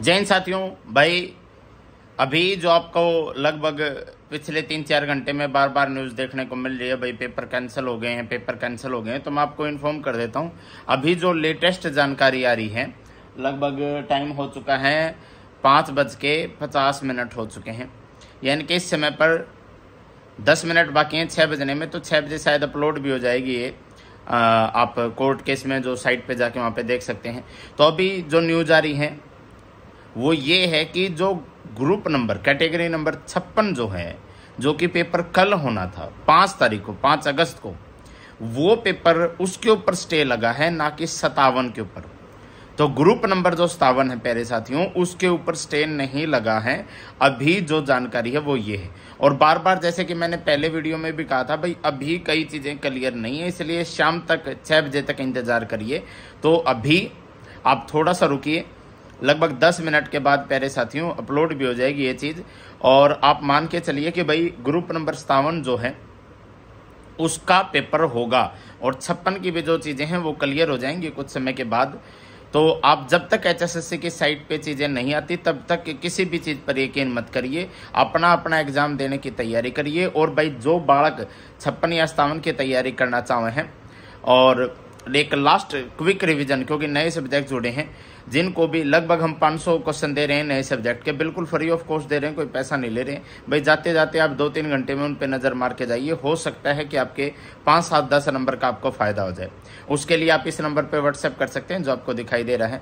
जैन साथियों भाई अभी जो आपको लगभग पिछले तीन चार घंटे में बार बार न्यूज़ देखने को मिल रही है भाई पेपर कैंसिल हो गए हैं पेपर कैंसिल हो गए हैं तो मैं आपको इन्फॉर्म कर देता हूँ अभी जो लेटेस्ट जानकारी आ रही है लगभग टाइम हो चुका है पाँच बज के पचास मिनट हो चुके हैं यानी कि इस समय पर दस मिनट बाकी हैं छः बजने में तो छः बजे शायद अपलोड भी हो जाएगी ये आप कोर्ट केस में जो साइट पर जाके वहाँ पर देख सकते हैं तो अभी जो न्यूज़ आ रही है वो ये है कि जो ग्रुप नंबर कैटेगरी नंबर छप्पन जो है जो कि पेपर कल होना था पाँच तारीख को पाँच अगस्त को वो पेपर उसके ऊपर स्टे लगा है ना कि सतावन के ऊपर तो ग्रुप नंबर जो सतावन है प्यारे साथियों उसके ऊपर स्टे नहीं लगा है अभी जो जानकारी है वो ये है और बार बार जैसे कि मैंने पहले वीडियो में भी कहा था भाई अभी कई चीज़ें क्लियर नहीं है इसलिए शाम तक छः बजे तक इंतज़ार करिए तो अभी आप थोड़ा सा रुकिए लगभग 10 मिनट के बाद प्यारे साथियों अपलोड भी हो जाएगी ये चीज़ और आप मान के चलिए कि भाई ग्रुप नंबर सतावन जो है उसका पेपर होगा और छप्पन की भी जो चीज़ें हैं वो क्लियर हो जाएंगी कुछ समय के बाद तो आप जब तक सी की साइट पे चीज़ें नहीं आती तब तक किसी भी चीज़ पर यकीन मत करिए अपना अपना एग्ज़ाम देने की तैयारी करिए और भाई जो बालक छप्पन या सतावन की तैयारी करना चाहे हैं और एक लास्ट क्विक रिवीजन क्योंकि नए सब्जेक्ट जुड़े हैं जिनको भी लगभग हम 500 क्वेश्चन दे रहे हैं नए सब्जेक्ट के बिल्कुल फ्री ऑफ कॉस्ट दे रहे हैं कोई पैसा नहीं ले रहे हैं भाई जाते जाते आप दो तीन घंटे में उन पर नज़र मार के जाइए हो सकता है कि आपके पाँच सात दस नंबर का आपको फ़ायदा हो जाए उसके लिए आप इस नंबर पर व्हाट्सएप कर सकते हैं जो आपको दिखाई दे रहा है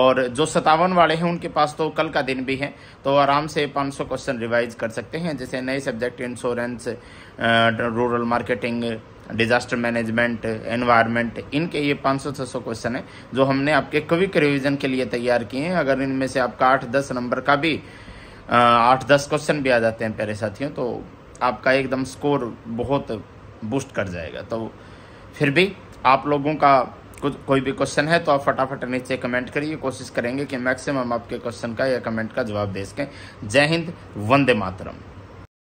और जो सतावन वाले हैं उनके पास तो कल का दिन भी है तो आराम से पाँच क्वेश्चन रिवाइज कर सकते हैं जैसे नए subject insurance rural marketing disaster management environment इनके ये 500 सौ क्वेश्चन है जो हमने आपके क्विक रिवीजन के लिए तैयार किए हैं अगर इनमें से आपका आठ दस नंबर का भी आठ दस क्वेश्चन भी आ जाते हैं प्यारे साथियों तो आपका एकदम स्कोर बहुत बूस्ट कर जाएगा तो फिर भी आप लोगों का कुछ कोई भी क्वेश्चन है तो आप फटाफट नीचे कमेंट करिए कोशिश करेंगे कि मैक्सिमम आपके क्वेश्चन का या कमेंट का जवाब दे सकें जय हिंद वंदे मातरम